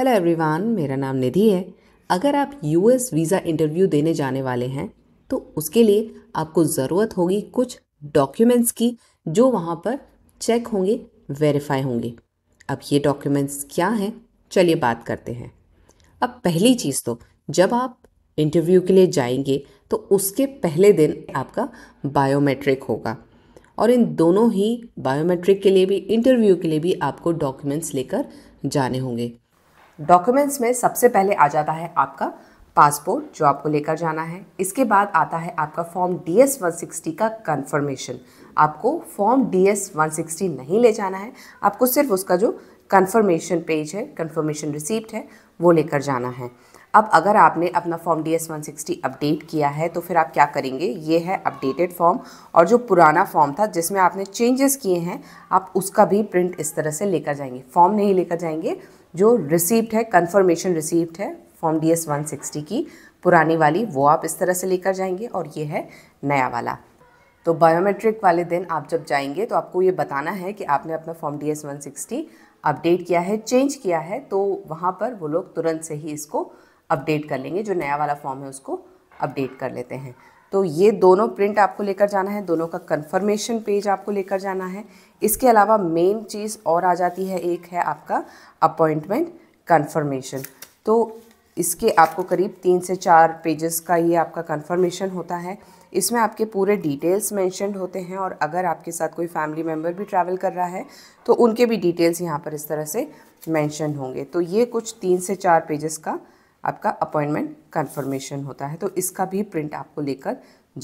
hello everyone मेरा नाम निधि है अगर आप यूएस वीज़ा इंटरव्यू देने जाने वाले हैं तो उसके लिए आपको ज़रूरत होगी कुछ डॉक्यूमेंट्स की जो वहाँ पर चेक होंगे वेरीफाई होंगे अब ये डॉक्यूमेंट्स क्या हैं चलिए बात करते हैं अब पहली चीज़ तो जब आप इंटरव्यू के लिए जाएंगे तो उसके पहले दिन आपका बायोमेट्रिक होगा और इन दोनों ही बायोमेट्रिक के लिए भी इंटरव्यू के लिए भी आपको डॉक्यूमेंट्स लेकर जाने होंगे डॉक्यूमेंट्स में सबसे पहले आ जाता है आपका पासपोर्ट जो आपको लेकर जाना है इसके बाद आता है आपका form D S one sixty का कन्फर्मेशन आपको form D S one sixty नहीं ले जाना है आपको सिर्फ उसका जो कन्फर्मेशन पेज है कन्फर्मेशन रिसिप्ट है वो लेकर जाना है अब अगर आपने अपना form D S one sixty update किया है तो फिर आप क्या करेंगे ये है अपडेटेड फॉर्म और जो पुराना फॉर्म था जिसमें आपने चेंजेस किए हैं आप उसका भी प्रिंट इस तरह से लेकर जाएंगे फॉर्म नहीं लेकर जाएंगे जो रिसीव्ड है कन्फर्मेशन रिसीव्ड है form D S one sixty की पुरानी वाली वो आप इस तरह से लेकर जाएंगे और ये है नया वाला तो बायोमेट्रिक वाले दिन आप जब जाएंगे तो आपको ये बताना है कि आपने अपना form D S one sixty update किया है चेंज किया है तो वहाँ पर वो लोग तुरंत से ही इसको अपडेट कर लेंगे जो नया वाला फॉर्म है उसको अपडेट कर लेते हैं तो ये दोनों प्रिंट आपको लेकर जाना है दोनों का कंफर्मेशन पेज आपको लेकर जाना है इसके अलावा मेन चीज़ और आ जाती है एक है आपका अपॉइंटमेंट कंफर्मेशन तो इसके आपको करीब तीन से चार पेजेस का ये आपका कंफर्मेशन होता है इसमें आपके पूरे डिटेल्स मैंशनड होते हैं और अगर आपके साथ कोई फैमिली मेम्बर भी ट्रैवल कर रहा है तो उनके भी डिटेल्स यहाँ पर इस तरह से मैंशन होंगे तो ये कुछ तीन से चार पेजेस का आपका अपॉइंटमेंट कन्फर्मेशन होता है तो इसका भी प्रिंट आपको लेकर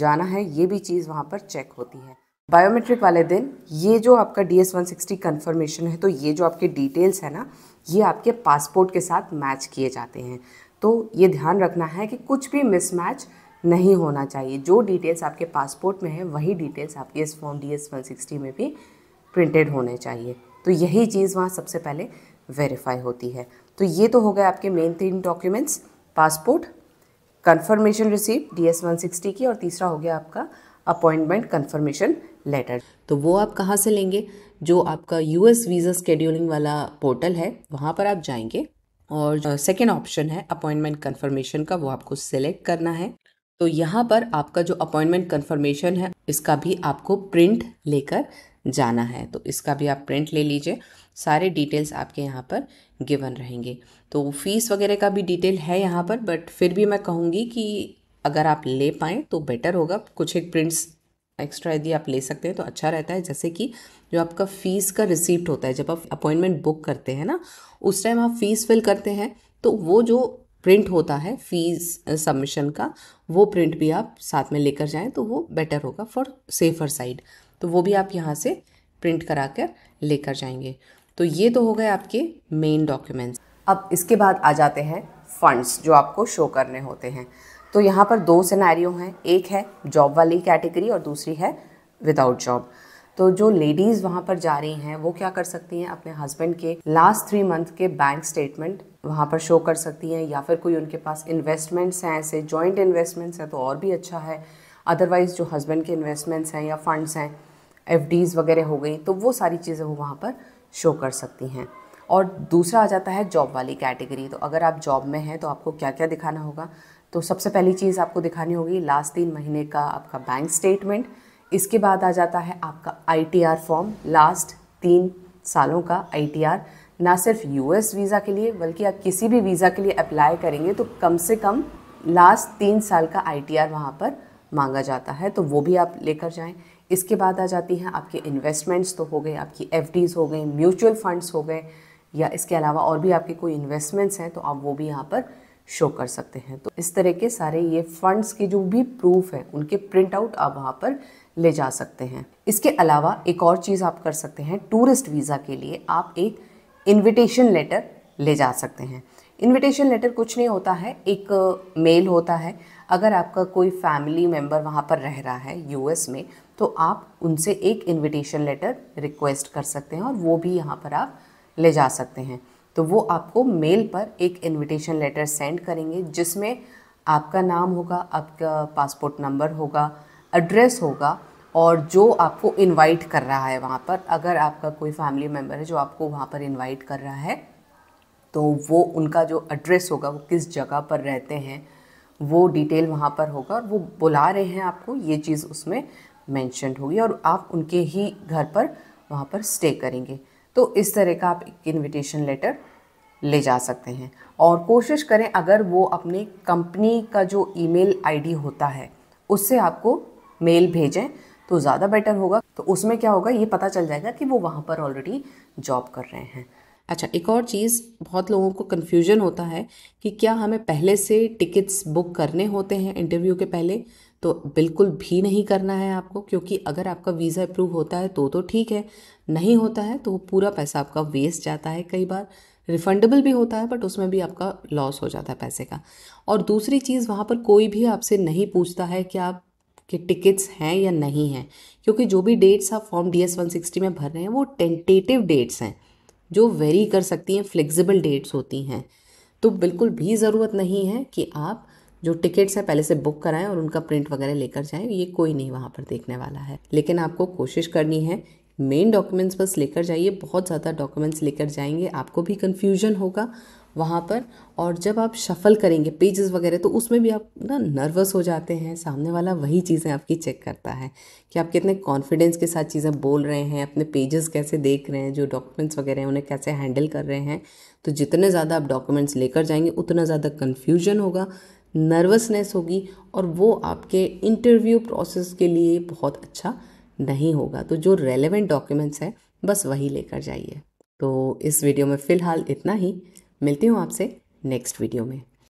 जाना है ये भी चीज़ वहाँ पर चेक होती है बायोमेट्रिक वाले दिन ये जो आपका D S one sixty confirmation है तो ये जो आपके डिटेल्स है ना ये आपके पासपोर्ट के साथ मैच किए जाते हैं तो ये ध्यान रखना है कि कुछ भी मिसमैच नहीं होना चाहिए जो डिटेल्स आपके पासपोर्ट में है वही डिटेल्स आपके इस form D S one sixty में भी प्रिंटेड होने चाहिए तो यही चीज़ वहाँ सबसे पहले वेरीफाई होती है तो ये तो हो गए आपके मेन तीन documents passport confirmation receipt D S one sixty की और तीसरा हो गया आपका अपॉइंटमेंट कन्फर्मेशन लेटर तो वो आप कहाँ से लेंगे जो आपका यूएस वीज़ा स्केड्यूलिंग वाला पोर्टल है वहाँ पर आप जाएंगे और सेकेंड ऑप्शन है अपॉइंटमेंट कन्फर्मेशन का वो आपको सेलेक्ट करना है तो यहाँ पर आपका जो अपॉइंटमेंट कन्फर्मेशन है इसका भी आपको प्रिंट लेकर जाना है तो इसका भी आप प्रिंट ले लीजिए सारे डिटेल्स आपके यहाँ पर गिवन रहेंगे तो फीस वगैरह का भी डिटेल है यहाँ पर बट फिर भी मैं कहूँगी कि अगर आप ले पाएँ तो बेटर होगा कुछ एक प्रिंट्स एक्स्ट्रा यदि आप ले सकते हैं तो अच्छा रहता है जैसे कि जो आपका फ़ीस का रिसिप्ट होता है जब आप अपॉइंटमेंट बुक करते हैं ना उस टाइम आप फ़ीस फिल करते हैं तो वो जो प्रिंट होता है फीस सबमिशन का वो प्रिंट भी आप साथ में लेकर जाएं तो वो बेटर होगा फॉर सेफर साइड तो वो भी आप यहाँ से प्रिंट करा कर लेकर जाएंगे तो ये तो हो गए आपके मेन डॉक्यूमेंट्स अब इसके बाद आ जाते हैं फंड्स जो आपको शो करने होते हैं तो यहाँ पर दो सिनेरियो हैं एक है जॉब वाली कैटेगरी और दूसरी है विदाउट जॉब तो जो लेडीज़ वहाँ पर जा रही हैं वो क्या कर सकती हैं अपने हस्बैंड के लास्ट थ्री मंथ के बैंक स्टेटमेंट वहाँ पर शो कर सकती हैं या फिर कोई उनके पास इन्वेस्टमेंट्स हैं ऐसे जॉइंट इन्वेस्टमेंट्स हैं तो और भी अच्छा है अदरवाइज़ जो हस्बैंड के इन्वेस्टमेंट्स हैं या फंड्स हैं एफ वगैरह हो गई तो वो सारी चीज़ें वो वहाँ पर शो कर सकती हैं और दूसरा आ जाता है जॉब वाली कैटेगरी तो अगर आप जॉब में हैं तो आपको क्या क्या दिखाना होगा तो सबसे पहली चीज़ आपको दिखानी होगी लास्ट तीन महीने का आपका बैंक स्टेटमेंट इसके बाद आ जाता है आपका आई फॉर्म लास्ट तीन सालों का आई ना सिर्फ यू वीज़ा के लिए बल्कि आप किसी भी वीज़ा के लिए अप्लाई करेंगे तो कम से कम लास्ट तीन साल का आई टी वहाँ पर मांगा जाता है तो वो भी आप लेकर जाएं इसके बाद आ जाती हैं आपके इन्वेस्टमेंट्स तो हो गए आपकी एफ हो गई म्यूचुअल फ़ंड्स हो गए या इसके अलावा और भी आपके कोई इन्वेस्टमेंट्स हैं तो आप वो भी यहाँ पर शो कर सकते हैं तो इस तरह के सारे ये फंड्स के जो भी प्रूफ हैं उनके प्रिंट आउट आप वहाँ पर ले जा सकते हैं इसके अलावा एक और चीज़ आप कर सकते हैं टूरिस्ट वीज़ा के लिए आप एक इनविटेशन लेटर ले जा सकते हैं इनविटेशन लेटर कुछ नहीं होता है एक मेल होता है अगर आपका कोई फैमिली मेम्बर वहाँ पर रह रहा है यूएस में तो आप उनसे एक इनविटेशन लेटर रिक्वेस्ट कर सकते हैं और वो भी यहाँ पर आप ले जा सकते हैं तो वो आपको मेल पर एक इनविटेशन लेटर सेंड करेंगे जिसमें आपका नाम होगा आपका पासपोर्ट नंबर होगा एड्रेस होगा और जो आपको इनवाइट कर रहा है वहाँ पर अगर आपका कोई फैमिली मेम्बर है जो आपको वहाँ पर इनवाइट कर रहा है तो वो उनका जो एड्रेस होगा वो किस जगह पर रहते हैं वो डिटेल वहाँ पर होगा और वो बुला रहे हैं आपको ये चीज़ उसमें मैंशनड होगी और आप उनके ही घर पर वहाँ पर स्टे करेंगे तो इस तरह का आप एक इन्विटेशन लेटर ले जा सकते हैं और कोशिश करें अगर वो अपने कंपनी का जो ईमेल आईडी होता है उससे आपको मेल भेजें तो ज़्यादा बेटर होगा तो उसमें क्या होगा ये पता चल जाएगा कि वो वहाँ पर ऑलरेडी जॉब कर रहे हैं अच्छा एक और चीज़ बहुत लोगों को कन्फ्यूजन होता है कि क्या हमें पहले से टिकट्स बुक करने होते हैं इंटरव्यू के पहले तो बिल्कुल भी नहीं करना है आपको क्योंकि अगर आपका वीज़ा अप्रूव होता है तो तो ठीक है नहीं होता है तो वो पूरा पैसा आपका वेस्ट जाता है कई बार रिफंडेबल भी होता है बट उसमें भी आपका लॉस हो जाता है पैसे का और दूसरी चीज़ वहाँ पर कोई भी आपसे नहीं पूछता है कि आप कि टिकट्स हैं या नहीं हैं क्योंकि जो भी डेट्स आप form D S one sixty में भर रहे हैं वो टेंटेटिव डेट्स हैं जो वेरी कर सकती हैं फ्लेक्सिबल डेट्स होती हैं तो बिल्कुल भी ज़रूरत नहीं है कि आप जो टिकट्स हैं पहले से बुक कराएं और उनका प्रिंट वगैरह लेकर जाएं ये कोई नहीं वहाँ पर देखने वाला है लेकिन आपको कोशिश करनी है मेन डॉक्यूमेंट्स बस लेकर जाइए बहुत ज़्यादा डॉक्यूमेंट्स लेकर जाएंगे आपको भी कन्फ्यूजन होगा वहाँ पर और जब आप शफ़ल करेंगे पेजेस वगैरह तो उसमें भी आप ना नर्वस हो जाते हैं सामने वाला वही चीज़ें आपकी चेक करता है कि आप कितने कॉन्फिडेंस के साथ चीज़ें बोल रहे हैं अपने पेजेस कैसे देख रहे हैं जो डॉक्यूमेंट्स वगैरह हैं उन्हें कैसे हैंडल कर रहे हैं तो जितने ज़्यादा आप डॉक्यूमेंट्स लेकर जाएंगे उतना ज़्यादा कन्फ्यूजन होगा नर्वसनेस होगी और वो आपके इंटरव्यू प्रोसेस के लिए बहुत अच्छा नहीं होगा तो जो रेलेवेंट डॉक्यूमेंट्स हैं बस वही लेकर जाइए तो इस वीडियो में फ़िलहाल इतना ही मिलती हूँ आपसे नेक्स्ट वीडियो में